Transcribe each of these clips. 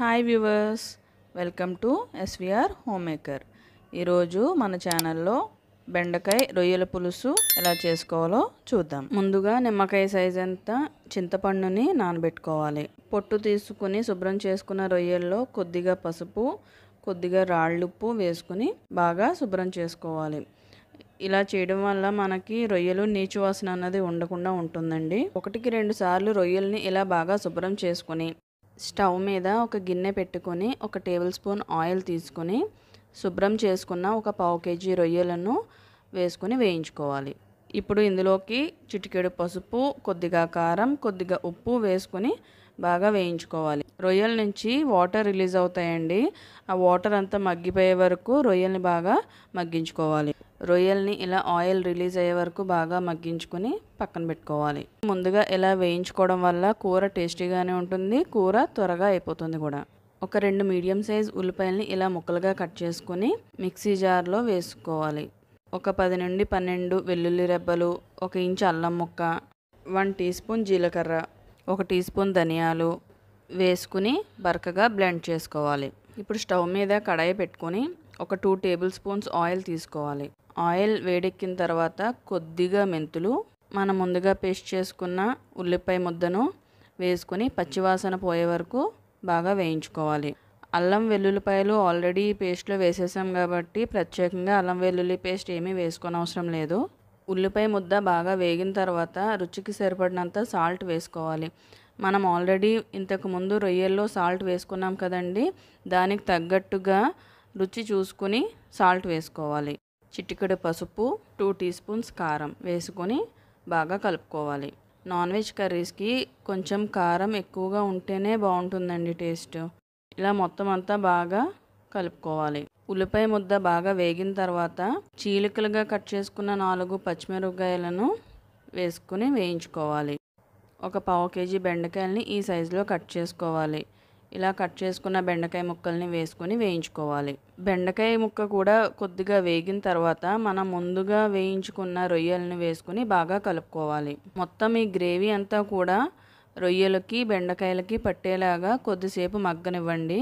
hi viewers welcome to SVR home maker ఈరోజు మన ఛానల్లో బెండకాయ రొయ్యల పులుసు ఎలా చేసుకోవాలో చూద్దాం ముందుగా నిమ్మకాయ సైజ్ అంత చింతపండుని నానబెట్టుకోవాలి పొట్టు తీసుకుని శుభ్రం చేసుకున్న రొయ్యల్లో కొద్దిగా పసుపు కొద్దిగా రాళ్ళుప్పు వేసుకుని బాగా శుభ్రం చేసుకోవాలి ఇలా చేయడం వల్ల మనకి రొయ్యలు నీచు వాసన అన్నది ఉండకుండా ఉంటుందండి ఒకటికి రెండు సార్లు రొయ్యల్ని ఇలా బాగా శుభ్రం చేసుకుని స్టవ్ మీద ఒక గిన్నె పెట్టుకొని ఒక టేబుల్ స్పూన్ ఆయిల్ తీసుకొని శుభ్రం చేసుకున్న ఒక పావు కేజీ రొయ్యలను వేసుకొని వేయించుకోవాలి ఇప్పుడు ఇందులోకి చిటికెడు పసుపు కొద్దిగా కారం కొద్దిగా ఉప్పు వేసుకొని బాగా వేయించుకోవాలి రొయ్యల నుంచి వాటర్ రిలీజ్ అవుతాయండి ఆ వాటర్ అంతా మగ్గిపోయే వరకు రొయ్యల్ని బాగా మగ్గించుకోవాలి రొయ్యల్ని ఇలా ఆయిల్ రిలీజ్ అయ్యే వరకు బాగా మగ్గించుకుని పక్కన పెట్టుకోవాలి ముందుగా ఇలా వేయించుకోవడం వల్ల కూర టేస్టీగానే ఉంటుంది కూర త్వరగా అయిపోతుంది కూడా ఒక రెండు మీడియం సైజ్ ఉల్లిపాయలని ఇలా ముక్కలుగా కట్ చేసుకుని మిక్సీ జార్లో వేసుకోవాలి ఒక పది నుండి పన్నెండు వెల్లుల్లి రెబ్బలు ఒక ఇంచు అల్లం ముక్క వన్ టీ స్పూన్ జీలకర్ర ఒక టీ స్పూన్ ధనియాలు వేసుకుని బరకగా బ్లెండ్ చేసుకోవాలి ఇప్పుడు స్టవ్ మీద కడాయి పెట్టుకొని ఒక టూ టేబుల్ స్పూన్స్ ఆయిల్ తీసుకోవాలి ఆయిల్ వేడెక్కిన తర్వాత కొద్దిగా మెంతులు మనం ముందుగా పేస్ట్ చేసుకున్న ఉల్లిపాయ ముద్దను వేసుకొని పచ్చివాసన పోయే వరకు బాగా వేయించుకోవాలి అల్లం వెల్లుల్లిపాయలు ఆల్రెడీ పేస్ట్లో వేసేసాం కాబట్టి ప్రత్యేకంగా అల్లం వెల్లుల్లి పేస్ట్ ఏమీ వేసుకొని అవసరం లేదు ఉల్లిపాయ ముద్ద బాగా వేగిన తర్వాత రుచికి సరిపడినంత సాల్ట్ వేసుకోవాలి మనం ఆల్రెడీ ఇంతకుముందు రొయ్యల్లో సాల్ట్ వేసుకున్నాం కదండి దానికి తగ్గట్టుగా రుచి చూసుకుని సాల్ట్ వేసుకోవాలి చిటికెడు పసుపు టూ టీ స్పూన్స్ కారం వేసుకొని బాగా కలుపుకోవాలి నాన్ వెజ్ కర్రీస్కి కొంచెం కారం ఎక్కువగా ఉంటేనే బాగుంటుందండి టేస్ట్ ఇలా మొత్తం అంతా బాగా కలుపుకోవాలి ఉల్లిపాయ ముద్ద బాగా వేగిన తర్వాత చీలికలుగా కట్ చేసుకున్న నాలుగు పచ్చిమిరపకాయలను వేసుకుని వేయించుకోవాలి ఒక పావు కేజీ బెండకాయలని ఈ సైజులో కట్ చేసుకోవాలి ఇలా కట్ చేసుకున్న బెండకాయ ముక్కల్ని వేసుకొని వేయించుకోవాలి బెండకాయ ముక్క కూడా కొద్దిగా వేగిన తర్వాత మనం ముందుగా వేయించుకున్న రొయ్యలను వేసుకుని బాగా కలుపుకోవాలి మొత్తం ఈ గ్రేవీ అంతా కూడా రొయ్యలకి బెండకాయలకి పట్టేలాగా కొద్దిసేపు మగ్గనివ్వండి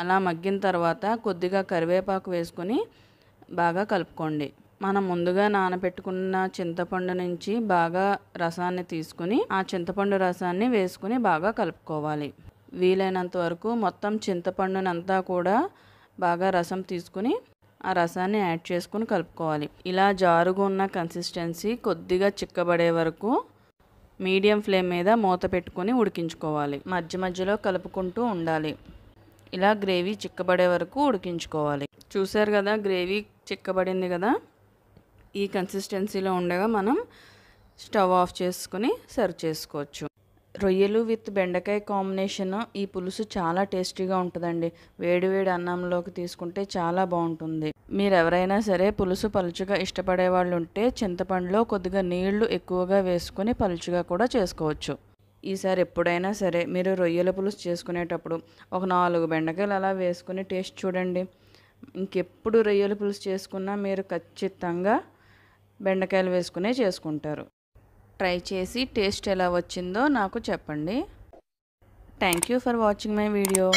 అలా మగ్గిన తర్వాత కొద్దిగా కరివేపాకు వేసుకొని బాగా కలుపుకోండి మనం ముందుగా నానబెట్టుకున్న చింతపండు నుంచి బాగా రసాన్ని తీసుకుని ఆ చింతపండు రసాన్ని వేసుకుని బాగా కలుపుకోవాలి వీలైనంత వరకు మొత్తం చింతపండునంతా కూడా బాగా రసం తీసుకుని ఆ రసాన్ని యాడ్ చేసుకుని కలుపుకోవాలి ఇలా జారుగా ఉన్న కన్సిస్టెన్సీ కొద్దిగా చిక్కబడే వరకు మీడియం ఫ్లేమ్ మీద మూత పెట్టుకొని ఉడికించుకోవాలి మధ్య మధ్యలో కలుపుకుంటూ ఉండాలి ఇలా గ్రేవీ చిక్కబడే వరకు ఉడికించుకోవాలి చూసారు కదా గ్రేవీ చిక్కబడింది కదా ఈ కన్సిస్టెన్సీలో ఉండగా మనం స్టవ్ ఆఫ్ చేసుకుని సర్వ్ చేసుకోవచ్చు రొయ్యలు విత్ బెండకాయ కాంబినేషన్ ఈ పులుసు చాలా టేస్టీగా ఉంటుందండి వేడివేడి అన్నంలోకి తీసుకుంటే చాలా బాగుంటుంది మీరు ఎవరైనా సరే పులుసు పలుచుగా ఇష్టపడే వాళ్ళు ఉంటే చింతపండులో కొద్దిగా నీళ్లు ఎక్కువగా వేసుకుని పలుచుగా కూడా చేసుకోవచ్చు ఈసారి ఎప్పుడైనా సరే మీరు రొయ్యల పులుసు చేసుకునేటప్పుడు ఒక నాలుగు బెండకాయలు అలా వేసుకుని టేస్ట్ చూడండి ఇంకెప్పుడు రొయ్యల పులుసు చేసుకున్నా మీరు ఖచ్చితంగా బెండకాయలు వేసుకునే చేసుకుంటారు ట్రై చేసి టేస్ట్ ఎలా వచ్చిందో నాకు చెప్పండి thank you for watching my video